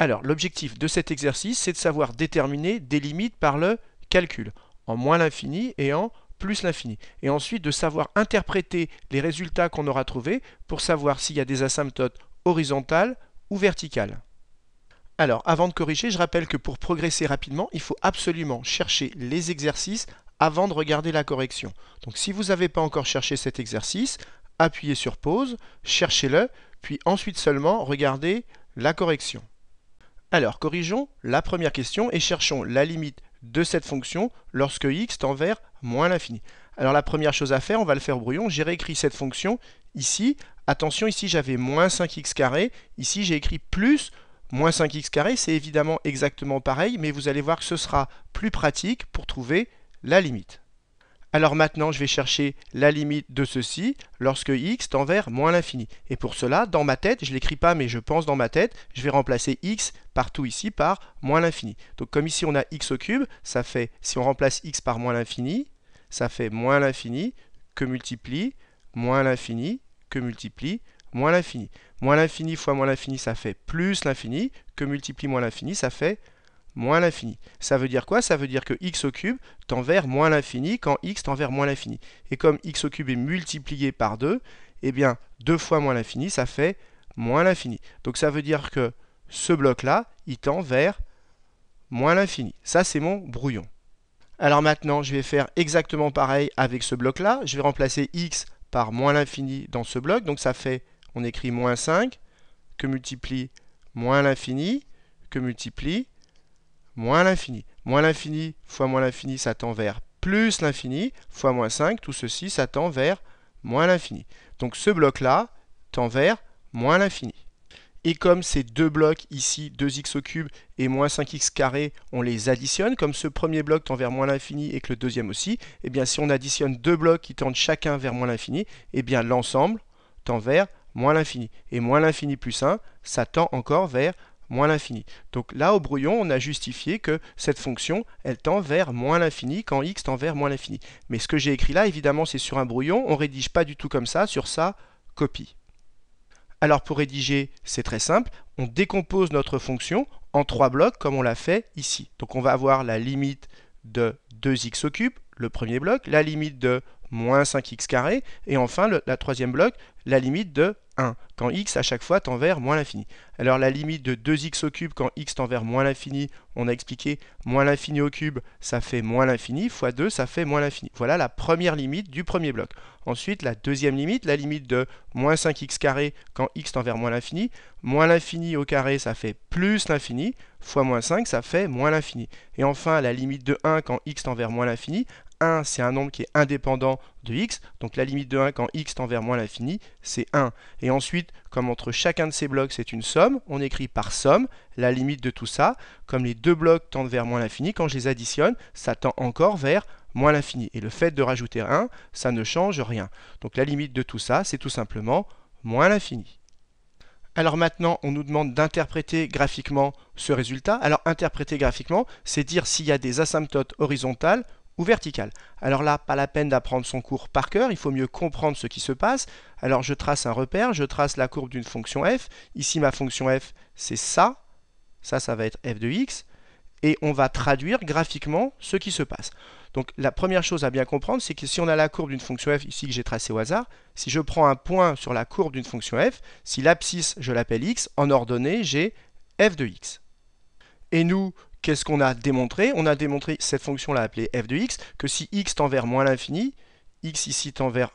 Alors, l'objectif de cet exercice, c'est de savoir déterminer des limites par le calcul, en moins l'infini et en plus l'infini. Et ensuite, de savoir interpréter les résultats qu'on aura trouvés pour savoir s'il y a des asymptotes horizontales ou verticales. Alors, avant de corriger, je rappelle que pour progresser rapidement, il faut absolument chercher les exercices avant de regarder la correction. Donc, si vous n'avez pas encore cherché cet exercice, appuyez sur pause, cherchez-le, puis ensuite seulement regardez la correction. Alors, corrigeons la première question et cherchons la limite de cette fonction lorsque x tend vers moins l'infini. Alors la première chose à faire, on va le faire au brouillon, j'ai réécrit cette fonction ici. Attention, ici j'avais moins 5x carré, ici j'ai écrit plus moins 5x carré, c'est évidemment exactement pareil, mais vous allez voir que ce sera plus pratique pour trouver la limite. Alors maintenant, je vais chercher la limite de ceci lorsque x tend vers moins l'infini. Et pour cela, dans ma tête, je ne l'écris pas, mais je pense dans ma tête, je vais remplacer x partout ici par moins l'infini. Donc comme ici on a x au cube, ça fait, si on remplace x par moins l'infini, ça fait moins l'infini que multiplie, moins l'infini que multiplie, moins l'infini. Moins l'infini fois moins l'infini, ça fait plus l'infini, que multiplie moins l'infini, ça fait moins l'infini. Ça veut dire quoi Ça veut dire que x au cube tend vers moins l'infini quand x tend vers moins l'infini. Et comme x au cube est multiplié par 2, eh bien 2 fois moins l'infini, ça fait moins l'infini. Donc ça veut dire que ce bloc-là, il tend vers moins l'infini. Ça, c'est mon brouillon. Alors maintenant, je vais faire exactement pareil avec ce bloc-là. Je vais remplacer x par moins l'infini dans ce bloc. Donc ça fait, on écrit moins 5, que multiplie moins l'infini, que multiplie moins l'infini. Moins l'infini fois moins l'infini, ça tend vers plus l'infini, fois moins 5, tout ceci, ça tend vers moins l'infini. Donc ce bloc-là tend vers moins l'infini. Et comme ces deux blocs ici, 2x au cube et moins 5x carré, on les additionne, comme ce premier bloc tend vers moins l'infini et que le deuxième aussi, et eh bien si on additionne deux blocs qui tendent chacun vers moins l'infini, et eh bien l'ensemble tend vers moins l'infini. Et moins l'infini plus 1, ça tend encore vers moins l'infini. Donc là, au brouillon, on a justifié que cette fonction, elle tend vers moins l'infini quand x tend vers moins l'infini. Mais ce que j'ai écrit là, évidemment, c'est sur un brouillon, on rédige pas du tout comme ça, sur sa copie. Alors pour rédiger, c'est très simple, on décompose notre fonction en trois blocs comme on l'a fait ici. Donc on va avoir la limite de 2x au cube, le premier bloc, la limite de moins 5x carré, et enfin la troisième bloc, la limite de 1 quand x à chaque fois tend vers moins l'infini. Alors la limite de 2x au cube quand x tend vers moins l'infini, on a expliqué moins l'infini au cube, ça fait moins l'infini, fois 2, ça fait moins l'infini. Voilà la première limite du premier bloc. Ensuite, la deuxième limite, la limite de moins 5x carré quand x tend vers moins l'infini, moins l'infini au carré, ça fait plus l'infini, fois moins 5, ça fait moins l'infini. Et enfin, la limite de 1 quand x tend vers moins l'infini, 1, c'est un nombre qui est indépendant de x. Donc la limite de 1 quand x tend vers moins l'infini, c'est 1. Et ensuite, comme entre chacun de ces blocs, c'est une somme, on écrit par somme la limite de tout ça. Comme les deux blocs tendent vers moins l'infini, quand je les additionne, ça tend encore vers moins l'infini. Et le fait de rajouter 1, ça ne change rien. Donc la limite de tout ça, c'est tout simplement moins l'infini. Alors maintenant, on nous demande d'interpréter graphiquement ce résultat. Alors interpréter graphiquement, c'est dire s'il y a des asymptotes horizontales ou verticale. Alors là, pas la peine d'apprendre son cours par cœur, il faut mieux comprendre ce qui se passe. Alors je trace un repère, je trace la courbe d'une fonction f. Ici, ma fonction f, c'est ça. Ça, ça va être f de x. Et on va traduire graphiquement ce qui se passe. Donc la première chose à bien comprendre, c'est que si on a la courbe d'une fonction f ici que j'ai tracée au hasard, si je prends un point sur la courbe d'une fonction f, si l'abscisse, je l'appelle x, en ordonnée, j'ai f de x. Et nous, Qu'est-ce qu'on a démontré On a démontré cette fonction-là appelée f de x, que si x tend vers moins l'infini, x ici tend vers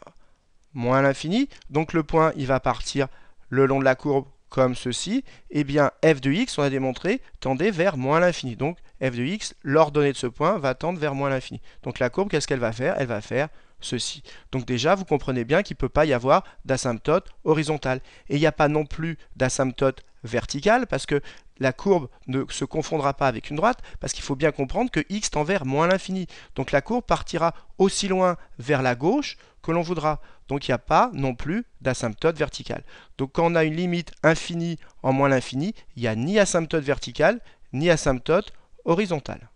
moins l'infini, donc le point il va partir le long de la courbe comme ceci, et eh bien f de x, on a démontré, tendait vers moins l'infini. Donc f de x, l'ordonnée de ce point va tendre vers moins l'infini. Donc la courbe, qu'est-ce qu'elle va faire Elle va faire ceci. Donc déjà, vous comprenez bien qu'il ne peut pas y avoir d'asymptote horizontale. Et il n'y a pas non plus d'asymptote verticale, parce que la courbe ne se confondra pas avec une droite, parce qu'il faut bien comprendre que x tend vers moins l'infini. Donc la courbe partira aussi loin vers la gauche que l'on voudra. Donc il n'y a pas non plus d'asymptote verticale. Donc quand on a une limite infinie en moins l'infini, il n'y a ni asymptote verticale, ni asymptote horizontale.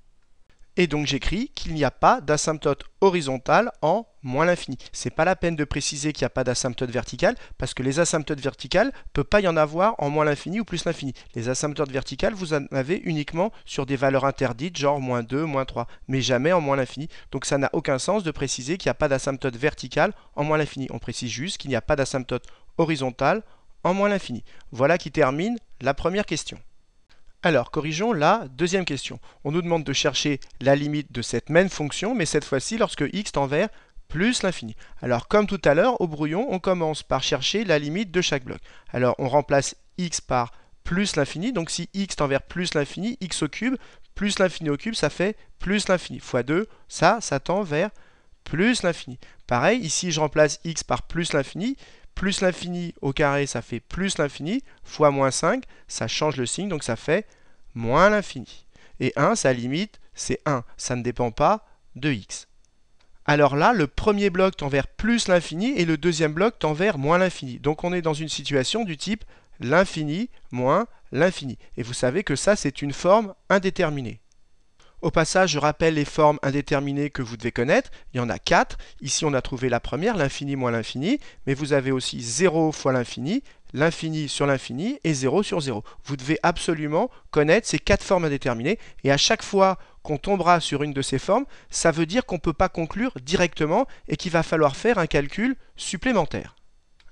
Et donc j'écris qu'il n'y a pas d'asymptote horizontale en moins l'infini. Ce n'est pas la peine de préciser qu'il n'y a pas d'asymptote verticale, parce que les asymptotes verticales ne peut pas y en avoir en moins l'infini ou plus l'infini. Les asymptotes verticales, vous en avez uniquement sur des valeurs interdites, genre moins 2, moins 3, mais jamais en moins l'infini. Donc ça n'a aucun sens de préciser qu'il n'y a pas d'asymptote verticale en moins l'infini. On précise juste qu'il n'y a pas d'asymptote horizontale en moins l'infini. Voilà qui termine la première question. Alors, corrigeons la deuxième question. On nous demande de chercher la limite de cette même fonction, mais cette fois-ci lorsque x tend vers plus l'infini. Alors, comme tout à l'heure, au brouillon, on commence par chercher la limite de chaque bloc. Alors, on remplace x par plus l'infini, donc si x tend vers plus l'infini, x au cube, plus l'infini au cube, ça fait plus l'infini, fois 2, ça, ça tend vers plus l'infini. Pareil, ici, je remplace x par plus l'infini, plus l'infini au carré, ça fait plus l'infini, fois moins 5, ça change le signe, donc ça fait moins l'infini. Et 1, sa limite, c'est 1, ça ne dépend pas de x. Alors là, le premier bloc tend vers plus l'infini et le deuxième bloc tend vers moins l'infini. Donc on est dans une situation du type l'infini moins l'infini. Et vous savez que ça, c'est une forme indéterminée. Au passage, je rappelle les formes indéterminées que vous devez connaître. Il y en a quatre. Ici, on a trouvé la première, l'infini moins l'infini. Mais vous avez aussi 0 fois l'infini, l'infini sur l'infini et 0 sur 0. Vous devez absolument connaître ces quatre formes indéterminées. Et à chaque fois qu'on tombera sur une de ces formes, ça veut dire qu'on ne peut pas conclure directement et qu'il va falloir faire un calcul supplémentaire.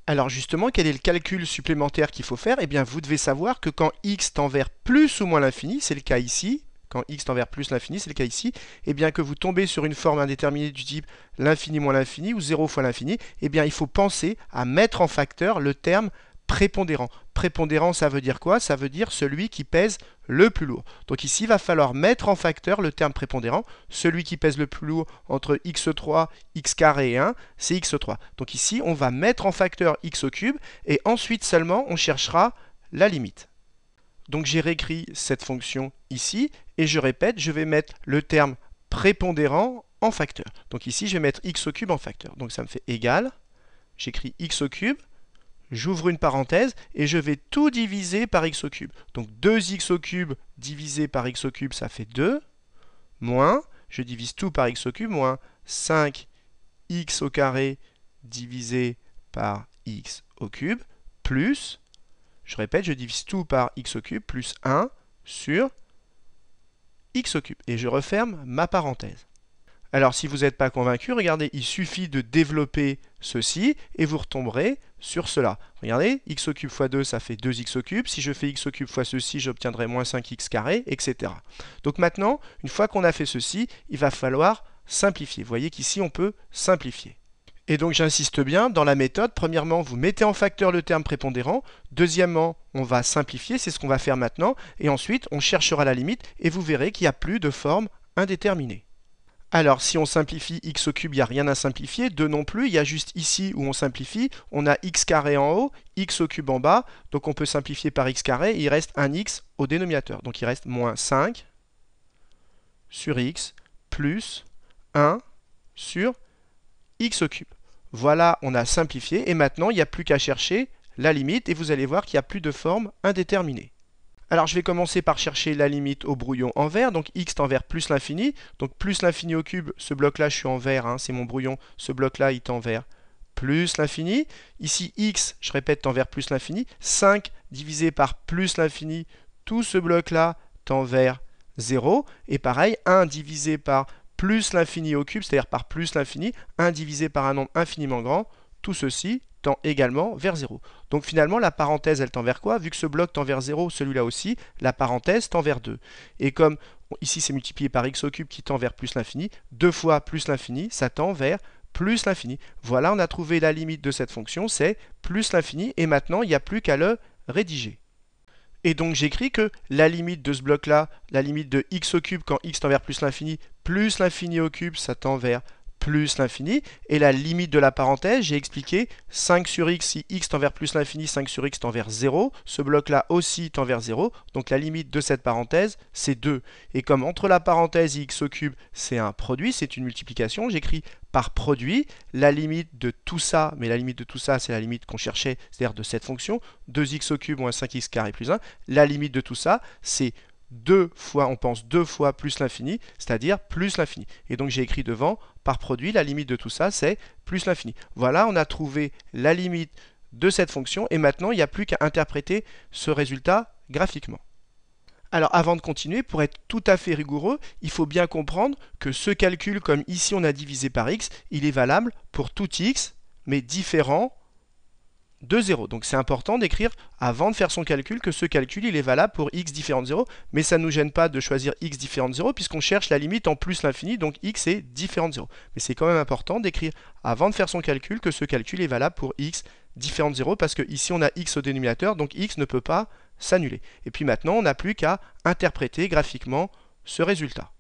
Alors justement, quel est le calcul supplémentaire qu'il faut faire Eh bien, vous devez savoir que quand x tend vers plus ou moins l'infini, c'est le cas ici, quand x tend vers plus l'infini, c'est le cas ici, et eh bien que vous tombez sur une forme indéterminée du type l'infini moins l'infini ou 0 fois l'infini, et eh bien il faut penser à mettre en facteur le terme prépondérant. Prépondérant, ça veut dire quoi Ça veut dire celui qui pèse le plus lourd. Donc ici, il va falloir mettre en facteur le terme prépondérant. Celui qui pèse le plus lourd entre x3, x 2 et 1, c'est x3. Donc ici, on va mettre en facteur x au cube et ensuite seulement, on cherchera la limite. Donc j'ai réécrit cette fonction ici et je répète, je vais mettre le terme prépondérant en facteur. Donc ici, je vais mettre x au cube en facteur. Donc ça me fait égal, j'écris x au cube, j'ouvre une parenthèse et je vais tout diviser par x au cube. Donc 2x au cube divisé par x au cube, ça fait 2, moins, je divise tout par x au cube, moins 5x au carré divisé par x au cube, plus je répète, je divise tout par x au cube plus 1 sur x au cube. Et je referme ma parenthèse. Alors si vous n'êtes pas convaincu, regardez, il suffit de développer ceci et vous retomberez sur cela. Regardez, x au cube fois 2, ça fait 2x au cube. Si je fais x au cube fois ceci, j'obtiendrai moins 5x carré, etc. Donc maintenant, une fois qu'on a fait ceci, il va falloir simplifier. Vous voyez qu'ici, on peut simplifier. Et donc j'insiste bien, dans la méthode, premièrement, vous mettez en facteur le terme prépondérant, deuxièmement, on va simplifier, c'est ce qu'on va faire maintenant, et ensuite on cherchera la limite, et vous verrez qu'il n'y a plus de forme indéterminée. Alors si on simplifie x au cube, il n'y a rien à simplifier, 2 non plus, il y a juste ici où on simplifie, on a x carré en haut, x au cube en bas, donc on peut simplifier par x carré, il reste un x au dénominateur, donc il reste moins 5 sur x plus 1 sur x Voilà, on a simplifié, et maintenant il n'y a plus qu'à chercher la limite, et vous allez voir qu'il n'y a plus de forme indéterminée. Alors je vais commencer par chercher la limite au brouillon en vert, donc x tend vers plus l'infini, donc plus l'infini au cube, ce bloc-là je suis en vert, hein, c'est mon brouillon, ce bloc-là il tend vers plus l'infini, ici x, je répète, tend vers plus l'infini, 5 divisé par plus l'infini, tout ce bloc-là tend vers 0, et pareil, 1 divisé par plus l'infini au cube, c'est-à-dire par plus l'infini, 1 divisé par un nombre infiniment grand, tout ceci tend également vers 0. Donc finalement, la parenthèse, elle tend vers quoi Vu que ce bloc tend vers 0, celui-là aussi, la parenthèse tend vers 2. Et comme ici c'est multiplié par x au cube qui tend vers plus l'infini, 2 fois plus l'infini, ça tend vers plus l'infini. Voilà, on a trouvé la limite de cette fonction, c'est plus l'infini, et maintenant, il n'y a plus qu'à le rédiger. Et donc j'écris que la limite de ce bloc-là, la limite de x au cube quand x tend vers plus l'infini, plus l'infini au cube, ça tend vers plus l'infini. Et la limite de la parenthèse, j'ai expliqué 5 sur x, si x tend vers plus l'infini, 5 sur x tend vers 0. Ce bloc-là aussi tend vers 0. Donc la limite de cette parenthèse, c'est 2. Et comme entre la parenthèse et x au cube, c'est un produit, c'est une multiplication, j'écris par produit la limite de tout ça, mais la limite de tout ça, c'est la limite qu'on cherchait, c'est-à-dire de cette fonction, 2x au cube moins 5x carré plus 1. La limite de tout ça, c'est deux fois, on pense deux fois plus l'infini, c'est-à-dire plus l'infini. Et donc j'ai écrit devant, par produit, la limite de tout ça, c'est plus l'infini. Voilà, on a trouvé la limite de cette fonction, et maintenant il n'y a plus qu'à interpréter ce résultat graphiquement. Alors avant de continuer, pour être tout à fait rigoureux, il faut bien comprendre que ce calcul, comme ici on a divisé par x, il est valable pour tout x, mais différent 0. Donc c'est important d'écrire avant de faire son calcul que ce calcul il est valable pour x différent de 0, mais ça ne nous gêne pas de choisir x différent de 0 puisqu'on cherche la limite en plus l'infini, donc x est différent de 0. Mais c'est quand même important d'écrire avant de faire son calcul que ce calcul est valable pour x différent de 0 parce qu'ici on a x au dénominateur, donc x ne peut pas s'annuler. Et puis maintenant on n'a plus qu'à interpréter graphiquement ce résultat.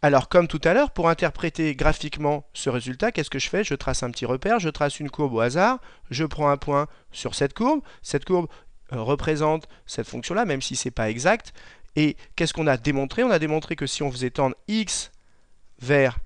Alors comme tout à l'heure, pour interpréter graphiquement ce résultat, qu'est-ce que je fais Je trace un petit repère, je trace une courbe au hasard, je prends un point sur cette courbe, cette courbe euh, représente cette fonction-là, même si ce n'est pas exact, et qu'est-ce qu'on a démontré On a démontré que si on faisait tendre x vers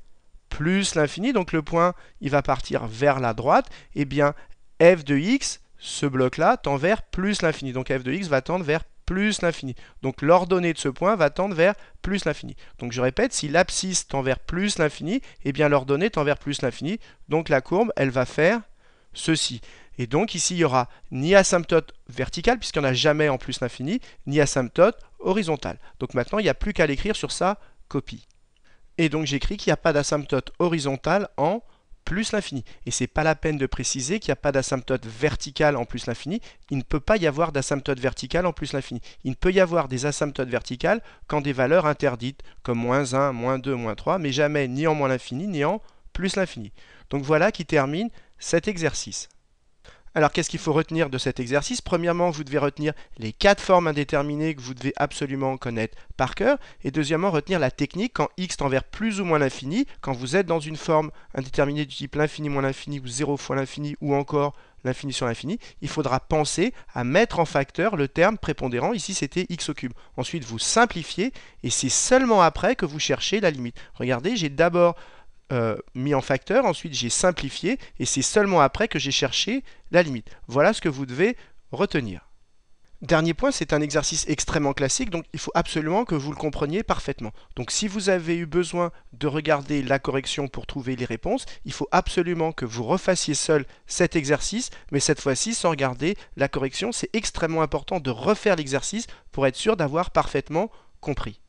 plus l'infini, donc le point il va partir vers la droite, et eh bien f de x, ce bloc-là, tend vers plus l'infini. Donc f de x va tendre vers plus l'infini. Donc l'ordonnée de ce point va tendre vers plus l'infini. Donc je répète, si l'abscisse tend vers plus l'infini, et eh bien l'ordonnée tend vers plus l'infini. Donc la courbe, elle va faire ceci. Et donc ici, il n'y aura ni asymptote verticale, puisqu'il n'y en a jamais en plus l'infini, ni asymptote horizontale. Donc maintenant, il n'y a plus qu'à l'écrire sur sa copie. Et donc j'écris qu'il n'y a pas d'asymptote horizontale en plus l'infini. Et ce n'est pas la peine de préciser qu'il n'y a pas d'asymptote verticale en plus l'infini. Il ne peut pas y avoir d'asymptote verticale en plus l'infini. Il ne peut y avoir des asymptotes verticales qu'en des valeurs interdites, comme moins 1, moins 2, moins 3, mais jamais ni en moins l'infini, ni en plus l'infini. Donc voilà qui termine cet exercice. Alors qu'est-ce qu'il faut retenir de cet exercice Premièrement, vous devez retenir les quatre formes indéterminées que vous devez absolument connaître par cœur. Et deuxièmement, retenir la technique quand x tend vers plus ou moins l'infini, quand vous êtes dans une forme indéterminée du type l'infini moins l'infini ou 0 fois l'infini ou encore l'infini sur l'infini, il faudra penser à mettre en facteur le terme prépondérant, ici c'était x au cube. Ensuite vous simplifiez et c'est seulement après que vous cherchez la limite. Regardez, j'ai d'abord euh, mis en facteur, ensuite j'ai simplifié, et c'est seulement après que j'ai cherché la limite. Voilà ce que vous devez retenir. Dernier point, c'est un exercice extrêmement classique, donc il faut absolument que vous le compreniez parfaitement. Donc si vous avez eu besoin de regarder la correction pour trouver les réponses, il faut absolument que vous refassiez seul cet exercice, mais cette fois-ci sans regarder la correction. C'est extrêmement important de refaire l'exercice pour être sûr d'avoir parfaitement compris.